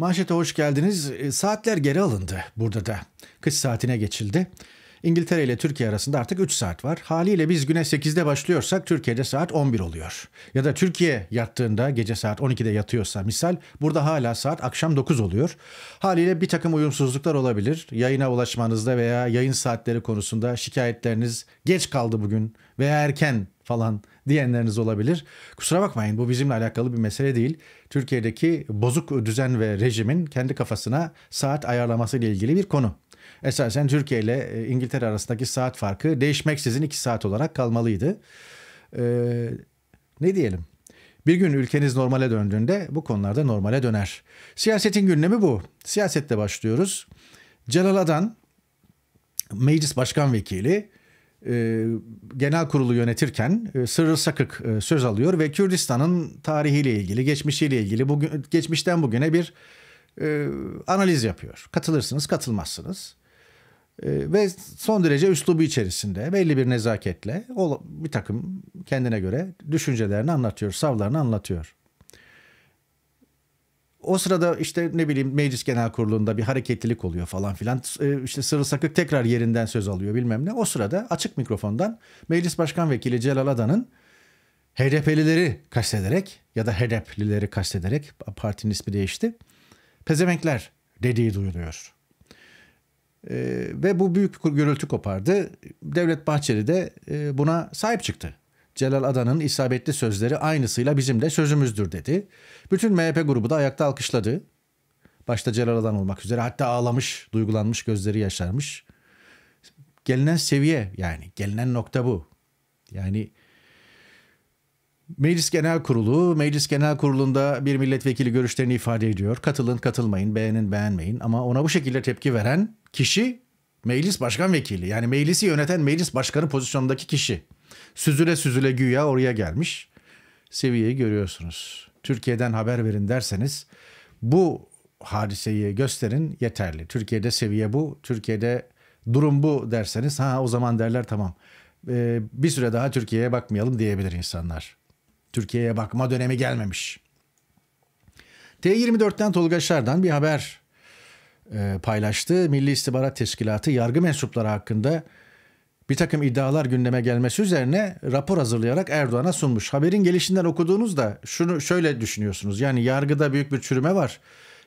Manşete hoş geldiniz. E, saatler geri alındı burada da. Kış saatine geçildi. İngiltere ile Türkiye arasında artık 3 saat var. Haliyle biz güne 8'de başlıyorsak Türkiye'de saat 11 oluyor. Ya da Türkiye yattığında gece saat 12'de yatıyorsa misal burada hala saat akşam 9 oluyor. Haliyle bir takım uyumsuzluklar olabilir. Yayına ulaşmanızda veya yayın saatleri konusunda şikayetleriniz geç kaldı bugün veya erken falan diyenleriniz olabilir. Kusura bakmayın bu bizimle alakalı bir mesele değil. Türkiye'deki bozuk düzen ve rejimin kendi kafasına saat ayarlaması ile ilgili bir konu. Esasen Türkiye ile e, İngiltere arasındaki saat farkı değişmeksizin 2 saat olarak kalmalıydı. Ee, ne diyelim? Bir gün ülkeniz normale döndüğünde bu konularda normale döner. Siyasetin gündemi bu. Siyasette başlıyoruz. Celal Adan, Meclis Başkan Vekili e, genel kurulu yönetirken e, sırrı sakık e, söz alıyor ve Kürdistan'ın tarihiyle ilgili, geçmişiyle ilgili, bugün geçmişten bugüne bir analiz yapıyor. Katılırsınız, katılmazsınız. ve son derece üslubu içerisinde belli bir nezaketle bir takım kendine göre düşüncelerini anlatıyor, savlarını anlatıyor. O sırada işte ne bileyim meclis genel kurulunda bir hareketlilik oluyor falan filan. E, işte sırılsaklık tekrar yerinden söz alıyor bilmem ne. O sırada açık mikrofondan meclis başkan vekili Celal Adan'ın HDP'lileri kastederek ya da HDP'lileri kastederek partinin ismi değişti. Pezevenkler dediği duyuluyor. Ee, ve bu büyük bir gürültü kopardı. Devlet Bahçeli de e, buna sahip çıktı. Celal Adan'ın isabetli sözleri aynısıyla bizim de sözümüzdür dedi. Bütün MHP grubu da ayakta alkışladı. Başta Celal Adan olmak üzere hatta ağlamış, duygulanmış, gözleri yaşarmış. Gelinen seviye yani gelinen nokta bu. Yani Meclis Genel Kurulu, Meclis Genel Kurulu'nda bir milletvekili görüşlerini ifade ediyor. Katılın, katılmayın, beğenin, beğenmeyin ama ona bu şekilde tepki veren kişi meclis başkan vekili. Yani meclisi yöneten meclis başkanı pozisyondaki kişi süzüle süzüle güya oraya gelmiş. Seviyeyi görüyorsunuz. Türkiye'den haber verin derseniz bu hadiseyi gösterin yeterli. Türkiye'de seviye bu, Türkiye'de durum bu derseniz ha o zaman derler tamam. Ee, bir süre daha Türkiye'ye bakmayalım diyebilir insanlar. Türkiye'ye bakma dönemi gelmemiş. T24'ten Tolga Şar'dan bir haber e, paylaştı. Milli İstihbarat Teşkilatı yargı mensupları hakkında bir takım iddialar gündeme gelmesi üzerine rapor hazırlayarak Erdoğan'a sunmuş. Haberin gelişinden okuduğunuzda şunu şöyle düşünüyorsunuz. Yani yargıda büyük bir çürüme var.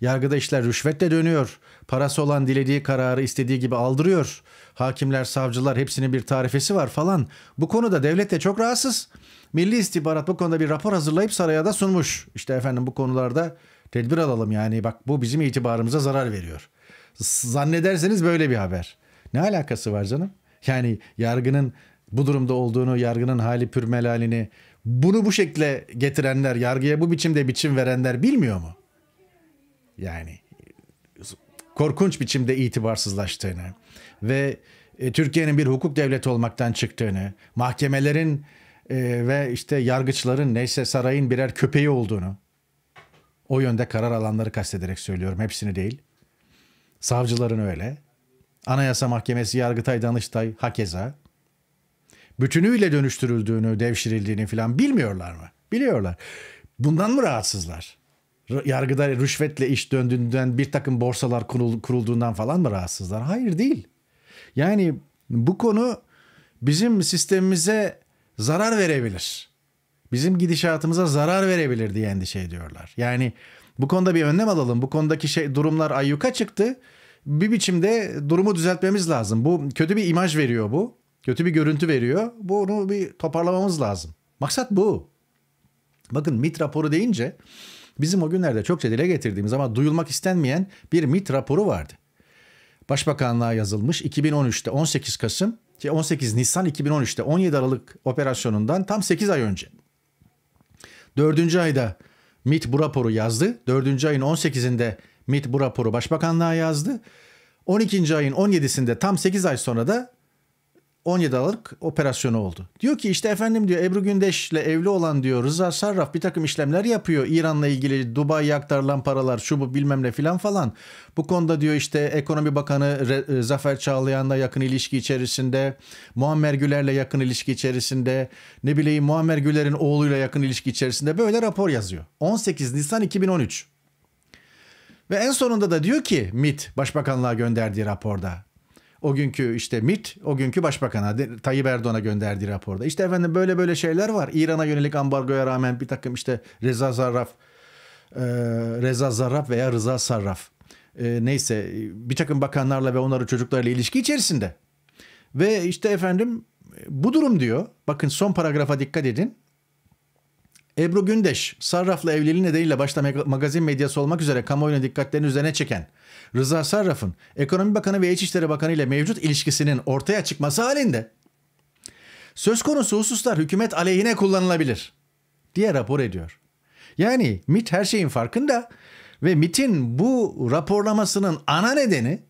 Yargıda işler rüşvetle dönüyor. Parası olan dilediği kararı istediği gibi aldırıyor. Hakimler, savcılar hepsinin bir tarifesi var falan. Bu konuda devlet de çok rahatsız. Milli İstihbarat bu konuda bir rapor hazırlayıp saraya da sunmuş. İşte efendim bu konularda tedbir alalım yani bak bu bizim itibarımıza zarar veriyor. Zannederseniz böyle bir haber. Ne alakası var canım? Yani yargının bu durumda olduğunu, yargının hali pür melalini, bunu bu şekilde getirenler, yargıya bu biçimde biçim verenler bilmiyor mu? Yani korkunç biçimde itibarsızlaştığını ve e, Türkiye'nin bir hukuk devleti olmaktan çıktığını, mahkemelerin e, ve işte yargıçların neyse sarayın birer köpeği olduğunu, o yönde karar alanları kastederek söylüyorum hepsini değil, savcıların öyle, Anayasa Mahkemesi, Yargıtay, Danıştay, Hakeza bütünüyle dönüştürüldüğünü, devşirildiğini falan bilmiyorlar mı? Biliyorlar. Bundan mı rahatsızlar? Yargıda rüşvetle iş döndüğünden, bir takım borsalar kurulduğundan falan mı rahatsızlar? Hayır değil. Yani bu konu bizim sistemimize zarar verebilir. Bizim gidişatımıza zarar verebilir diye endişe ediyorlar. Yani bu konuda bir önlem alalım. Bu konudaki şey durumlar ayyuka çıktı bir biçimde durumu düzeltmemiz lazım. Bu kötü bir imaj veriyor bu. Kötü bir görüntü veriyor. Bunu bir toparlamamız lazım. Maksat bu. Bakın MIT raporu deyince bizim o günlerde çokça dile getirdiğimiz ama duyulmak istenmeyen bir MIT raporu vardı. Başbakanlığa yazılmış 2013'te 18 Kasım 18 Nisan 2013'te 17 Aralık operasyonundan tam 8 ay önce. 4. ayda MIT bu raporu yazdı. 4. ayın 18'inde MIT bu raporu başbakanlığa yazdı. 12. ayın 17'sinde tam 8 ay sonra da 17 Aralık operasyonu oldu. Diyor ki işte efendim diyor Ebru Gündeş'le evli olan diyor Rıza Sarraf bir takım işlemler yapıyor. İran'la ilgili Dubai'ye aktarılan paralar şu bu bilmem ne filan falan. Bu konuda diyor işte Ekonomi Bakanı Re- e, Zafer Çağlayan'la yakın ilişki içerisinde, Muammer Güler'le yakın ilişki içerisinde, ne bileyim Muammer Güler'in oğluyla yakın ilişki içerisinde böyle rapor yazıyor. 18 Nisan 2013. Ve en sonunda da diyor ki MIT başbakanlığa gönderdiği raporda. O günkü işte MIT, o günkü başbakana Tayyip Erdoğan'a gönderdiği raporda. İşte efendim böyle böyle şeyler var. İran'a yönelik ambargoya rağmen bir takım işte Reza Zarraf, e, Reza Zarraf veya Rıza Sarraf e, neyse bir takım bakanlarla ve onların çocuklarıyla ilişki içerisinde. Ve işte efendim e, bu durum diyor. Bakın son paragrafa dikkat edin. Ebru Gündeş, Sarraf'la evliliği nedeniyle başta magazin medyası olmak üzere kamuoyuna dikkatlerini üzerine çeken Rıza Sarraf'ın Ekonomi Bakanı ve İçişleri Bakanı ile mevcut ilişkisinin ortaya çıkması halinde söz konusu hususlar hükümet aleyhine kullanılabilir diye rapor ediyor. Yani MIT her şeyin farkında ve MIT'in bu raporlamasının ana nedeni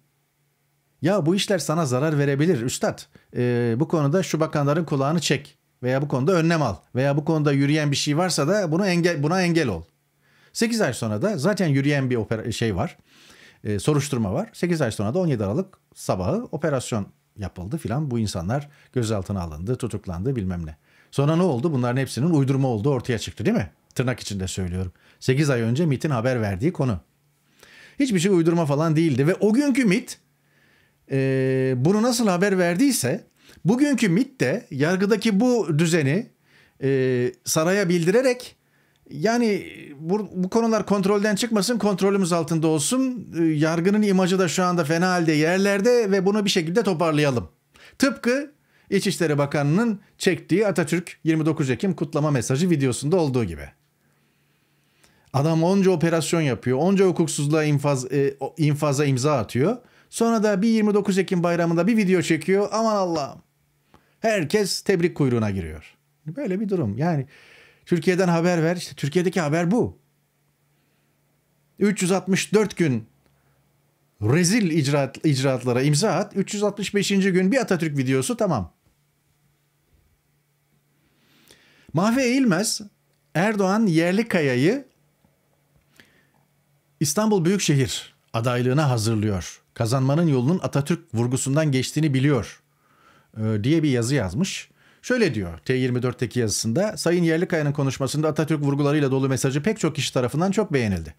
ya bu işler sana zarar verebilir üstad. E, bu konuda şu bakanların kulağını çek veya bu konuda önlem al veya bu konuda yürüyen bir şey varsa da bunu engel buna engel ol. 8 ay sonra da zaten yürüyen bir opera, şey var. E, soruşturma var. 8 ay sonra da 17 Aralık sabahı operasyon yapıldı filan. Bu insanlar gözaltına alındı, tutuklandı bilmem ne. Sonra ne oldu? Bunların hepsinin uydurma olduğu ortaya çıktı değil mi? Tırnak içinde söylüyorum. 8 ay önce MIT'in haber verdiği konu. Hiçbir şey uydurma falan değildi ve o günkü MIT e, bunu nasıl haber verdiyse Bugünkü MIT de yargıdaki bu düzeni e, saraya bildirerek yani bu, bu konular kontrolden çıkmasın, kontrolümüz altında olsun. E, yargının imajı da şu anda fena halde yerlerde ve bunu bir şekilde toparlayalım. Tıpkı İçişleri Bakanı'nın çektiği Atatürk 29 Ekim kutlama mesajı videosunda olduğu gibi. Adam onca operasyon yapıyor, onca hukuksuzluğa infaz, e, infaza imza atıyor. Sonra da bir 29 Ekim bayramında bir video çekiyor. Aman Allah'ım. Herkes tebrik kuyruğuna giriyor. Böyle bir durum. Yani Türkiye'den haber ver. İşte Türkiye'deki haber bu. 364 gün rezil icraat, icraatlara imza at. 365. gün bir Atatürk videosu tamam. Mahve Eğilmez Erdoğan Yerli Kayayı İstanbul Büyükşehir adaylığına hazırlıyor kazanmanın yolunun Atatürk vurgusundan geçtiğini biliyor e, diye bir yazı yazmış. Şöyle diyor T24'teki yazısında Sayın Yerlikaya'nın konuşmasında Atatürk vurgularıyla dolu mesajı pek çok kişi tarafından çok beğenildi.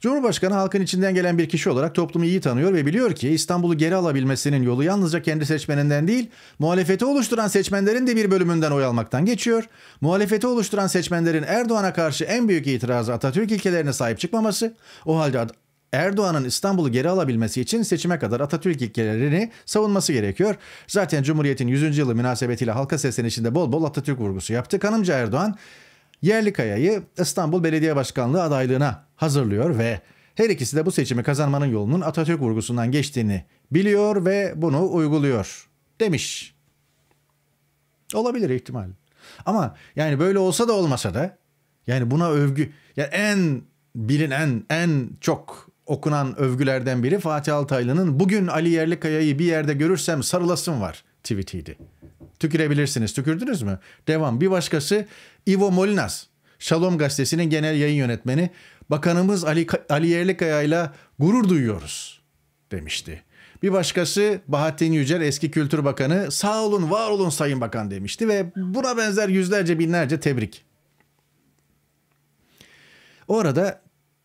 Cumhurbaşkanı halkın içinden gelen bir kişi olarak toplumu iyi tanıyor ve biliyor ki İstanbul'u geri alabilmesinin yolu yalnızca kendi seçmeninden değil, muhalefeti oluşturan seçmenlerin de bir bölümünden oy almaktan geçiyor. Muhalefeti oluşturan seçmenlerin Erdoğan'a karşı en büyük itirazı Atatürk ilkelerine sahip çıkmaması, o halde Erdoğan'ın İstanbul'u geri alabilmesi için seçime kadar Atatürk ilkelerini savunması gerekiyor. Zaten Cumhuriyet'in 100. yılı münasebetiyle halka seslenişinde bol bol Atatürk vurgusu yaptı. Kanımca Erdoğan Yerli Kayayı İstanbul Belediye Başkanlığı adaylığına hazırlıyor ve her ikisi de bu seçimi kazanmanın yolunun Atatürk vurgusundan geçtiğini biliyor ve bunu uyguluyor demiş. Olabilir ihtimal. Ama yani böyle olsa da olmasa da yani buna övgü yani en bilinen en çok okunan övgülerden biri Fatih Altaylı'nın bugün Ali Yerlikaya'yı bir yerde görürsem sarılasım var tweetiydi. Tükürebilirsiniz. Tükürdünüz mü? Devam. Bir başkası Ivo Molinas. Şalom gazetesinin genel yayın yönetmeni. Bakanımız Ali, Ali Yerlikaya ile gurur duyuyoruz demişti. Bir başkası Bahattin Yücel eski Kültür Bakanı sağ olun var olun Sayın Bakan demişti ve buna benzer yüzlerce binlerce tebrik. O arada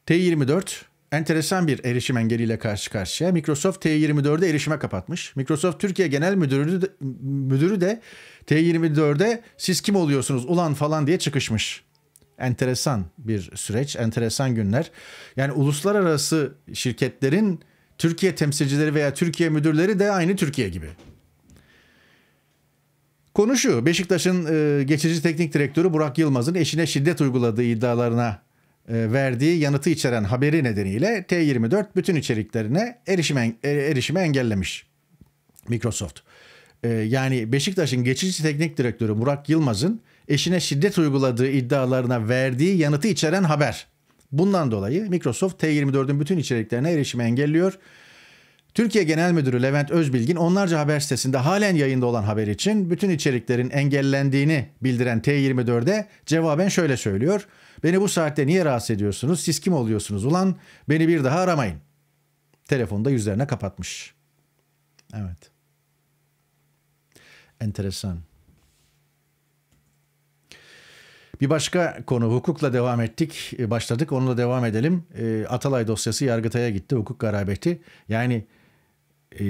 T24 enteresan bir erişim engeliyle karşı karşıya. Microsoft T24'e erişime kapatmış. Microsoft Türkiye Genel Müdürü de, müdürü de T24'e siz kim oluyorsunuz ulan falan diye çıkışmış. Enteresan bir süreç, enteresan günler. Yani uluslararası şirketlerin Türkiye temsilcileri veya Türkiye müdürleri de aynı Türkiye gibi. konuşuyor. Beşiktaş'ın e, geçici teknik direktörü Burak Yılmaz'ın eşine şiddet uyguladığı iddialarına e, verdiği yanıtı içeren haberi nedeniyle T24 bütün içeriklerine erişime, erişime engellemiş Microsoft. E, yani Beşiktaş'ın geçici teknik direktörü Murat Yılmaz'ın eşine şiddet uyguladığı iddialarına verdiği yanıtı içeren haber. Bundan dolayı Microsoft T24'ün bütün içeriklerine erişimi engelliyor Türkiye Genel Müdürü Levent Özbilgin onlarca haber sitesinde halen yayında olan haber için bütün içeriklerin engellendiğini bildiren T24'de cevaben şöyle söylüyor. Beni bu saatte niye rahatsız ediyorsunuz? Siz kim oluyorsunuz ulan? Beni bir daha aramayın. Telefonu da yüzlerine kapatmış. Evet. Enteresan. Bir başka konu hukukla devam ettik, e, başladık onunla devam edelim. E, Atalay dosyası Yargıtay'a gitti hukuk garabeti. Yani e,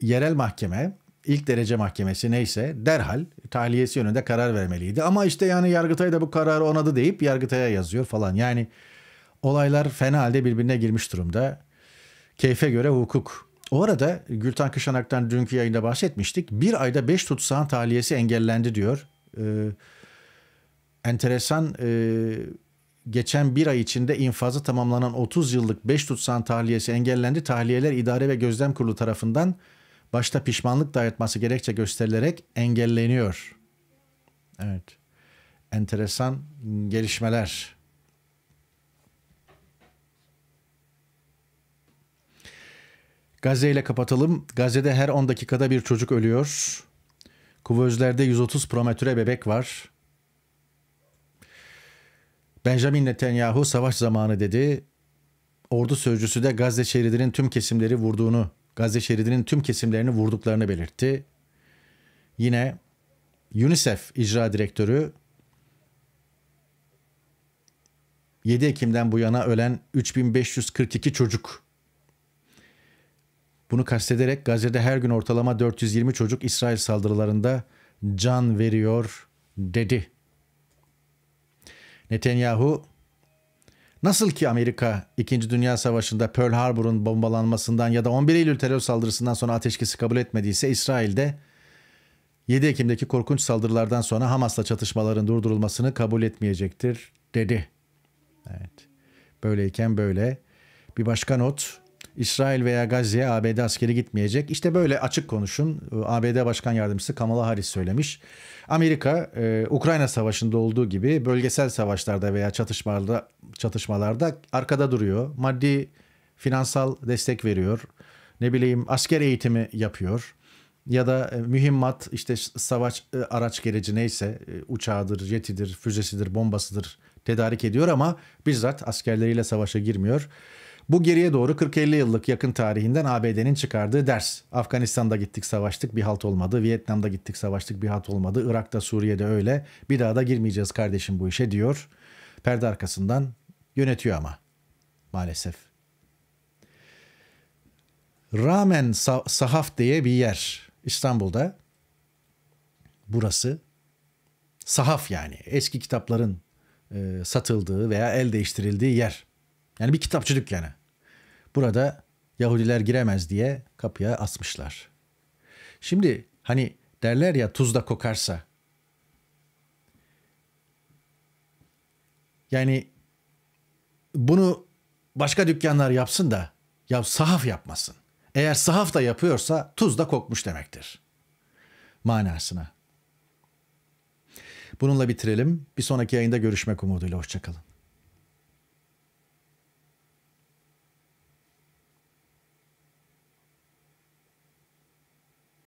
yerel mahkeme ilk derece mahkemesi neyse derhal tahliyesi yönünde karar vermeliydi. Ama işte yani Yargıtay da bu kararı onadı deyip Yargıtay'a yazıyor falan. Yani olaylar fena halde birbirine girmiş durumda. Keyfe göre hukuk. O arada Gülten Kışanak'tan dünkü yayında bahsetmiştik. Bir ayda beş tutsağın tahliyesi engellendi diyor. Ee, enteresan e, geçen bir ay içinde infazı tamamlanan 30 yıllık 5 tutsan tahliyesi engellendi. Tahliyeler İdare ve Gözlem Kurulu tarafından başta pişmanlık dayatması gerekçe gösterilerek engelleniyor. Evet. Enteresan gelişmeler. Gazze ile kapatalım. Gazze'de her 10 dakikada bir çocuk ölüyor. Kuvözlerde 130 prometüre bebek var. Benjamin Netanyahu savaş zamanı dedi. Ordu sözcüsü de Gazze şeridinin tüm kesimleri vurduğunu, Gazze şeridinin tüm kesimlerini vurduklarını belirtti. Yine UNICEF icra direktörü 7 Ekim'den bu yana ölen 3542 çocuk. Bunu kastederek Gazze'de her gün ortalama 420 çocuk İsrail saldırılarında can veriyor dedi. Netanyahu Nasıl ki Amerika 2. Dünya Savaşı'nda Pearl Harbor'un bombalanmasından ya da 11 Eylül terör saldırısından sonra ateşkesi kabul etmediyse İsrail'de 7 Ekim'deki korkunç saldırılardan sonra Hamas'la çatışmaların durdurulmasını kabul etmeyecektir dedi. Evet. Böyleyken böyle. Bir başka not. İsrail veya Gazze'ye ABD askeri gitmeyecek. İşte böyle açık konuşun. ABD Başkan Yardımcısı Kamala Harris söylemiş. Amerika e, Ukrayna Savaşı'nda olduğu gibi bölgesel savaşlarda veya çatışmalarda çatışmalarda arkada duruyor. Maddi finansal destek veriyor. Ne bileyim asker eğitimi yapıyor. Ya da e, mühimmat işte savaş e, araç gereci neyse uçağıdır, jetidir, füzesidir, bombasıdır tedarik ediyor ama bizzat askerleriyle savaşa girmiyor. Bu geriye doğru 40-50 yıllık yakın tarihinden ABD'nin çıkardığı ders. Afganistan'da gittik savaştık bir halt olmadı. Vietnam'da gittik savaştık bir halt olmadı. Irak'ta Suriye'de öyle. Bir daha da girmeyeceğiz kardeşim bu işe diyor. Perde arkasından yönetiyor ama maalesef. Ramen Sahaf diye bir yer İstanbul'da. Burası sahaf yani eski kitapların e, satıldığı veya el değiştirildiği yer. Yani bir kitapçı dükkanı. Burada Yahudiler giremez diye kapıya asmışlar. Şimdi hani derler ya tuzda kokarsa. Yani bunu başka dükkanlar yapsın da ya sahaf yapmasın. Eğer sahaf da yapıyorsa tuz da kokmuş demektir. Manasına. Bununla bitirelim. Bir sonraki yayında görüşmek umuduyla. Hoşçakalın.